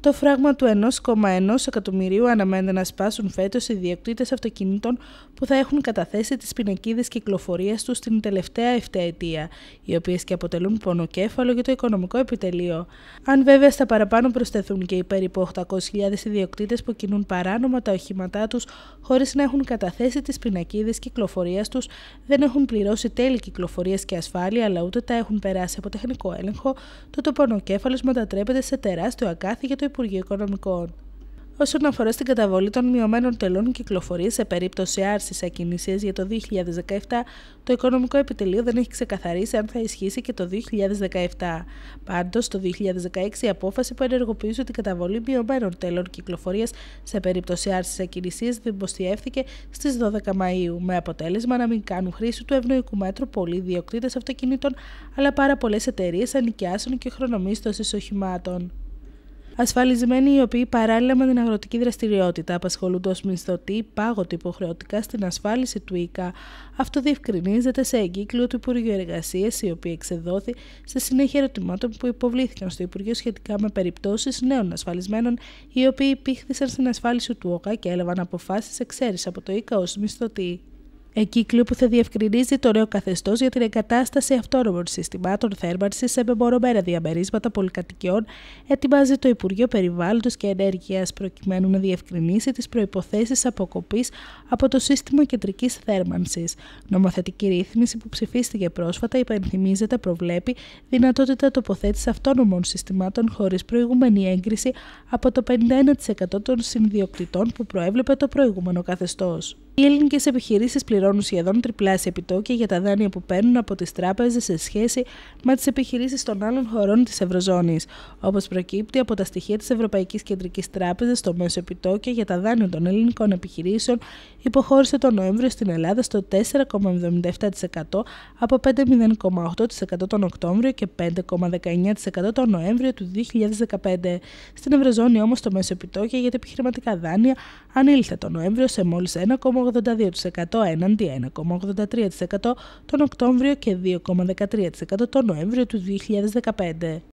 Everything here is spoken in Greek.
Το φράγμα του 1,1 εκατομμυρίου αναμένεται να σπάσουν φέτος οι διοκτήτες αυτοκινήτων που θα έχουν καταθέσει τις πινακίδες κυκλοφορίας τους στην τελευταία 7 ετία, οι οποίες και αποτελούν πονοκέφαλο για το οικονομικό επιτελείο. Αν βέβαια στα παραπάνω προσθεθούν και οι περίπου 800.000 ιδιοκτήτες που κινούν παράνομα τα οχήματά τους χωρίς να έχουν καταθέσει τις πινακίδες κυκλοφορίας τους, δεν έχουν πληρώσει τέλη κυκλοφορίας και ασφάλεια αλλά ούτε τα έχουν περάσει από τεχνικό έλεγχο, τότε ο πονοκέφαλος μετατρέπεται σε τεράστιο ακάθι για το Όσον αφορά στην καταβολή των μειωμένων τελών κυκλοφορία σε περίπτωση άρσης ακινησίας για το 2017, το Οικονομικό Επιτελείο δεν έχει ξεκαθαρίσει αν θα ισχύσει και το 2017. Πάντως, το 2016 η απόφαση που ενεργοποιούσε την καταβολή μειωμένων τελών κυκλοφορίας σε περίπτωση άρσης ακινησίας δημοσιεύθηκε στις 12 Μαου, με αποτέλεσμα να μην κάνουν χρήση του ευνοϊκού μέτρου πολλοί διοκτήτε αυτοκινήτων, αλλά πάρα πολλές εταιρείες ανοικιάσεων και χρονομίστωση οχημάτων. Ασφαλισμένοι οι οποίοι παράλληλα με την αγροτική δραστηριότητα απασχολούνται ως μισθωτοί, πάγονται υποχρεωτικά στην ασφάλιση του ΙΚΑ. Αυτό διευκρινίζεται σε εγκύκλιο του Υπουργείου Εργασίας, η οποία εξεδόθη σε συνέχεια ερωτημάτων που υποβλήθηκαν στο Υπουργείο σχετικά με περιπτώσεις νέων ασφαλισμένων οι οποίοι υπήχθησαν στην ασφάλιση του ΟΚΑ και έλαβαν αποφάσεις εξαίρεσης από το ΙΚΑ ως μισθωτοί. Εκκύκλιο που θα διευκρινίζει το νέο καθεστώς για την εγκατάσταση αυτόνομων συστημάτων θέρμανσης σε μεμονωμένα διαμερίσματα πολυκατοικιών, ετοιμάζει το Υπουργείο Περιβάλλοντος και Ενέργειας προκειμένου να διευκρινίσει τις προποθέσει αποκοπής από το σύστημα κεντρικής θέρμανσης. Νομοθετική ρύθμιση που ψηφίστηκε πρόσφατα υπενθυμίζεται προβλέπει δυνατότητα τοποθέτησης αυτόνομων συστημάτων χωρίς προηγούμενη έγκριση από το 51% των συνδιοκτητών που προέβλεπε το προηγούμενο καθεστώς. Οι ελληνικές επιχειρήσεις πληρώνουν πληρώνουν σχεδόν τριπλάσια επιτόκια για τα δάνεια που παίρνουν από τις τράπεζες σε σχέση με τις επιχειρήσεις των άλλων χωρών της Ευρωζώνης. Όπως προκύπτει από τα στοιχεία της Ευρωπαϊκής Κεντρικής Τράπεζας, το μέσο επιτόκια για τα δάνεια των ελληνικών επιχειρήσεων υποχώρησε τον Νοέμβριο στην Ελλάδα στο 4,77% από 5,08% τον Οκτώβριο και 5,19% τον Νοέμβριο του 2015. Στην Ευρωζώνη όμως το μέσο επιτόκια για τα επιχειρηματικά δάνεια ανήλθε τον Νοέμβριο σε μόλις 1,82% αντί 1,83% τον Οκτώβριο και 2,13% τον Νοέμβριο του 2015.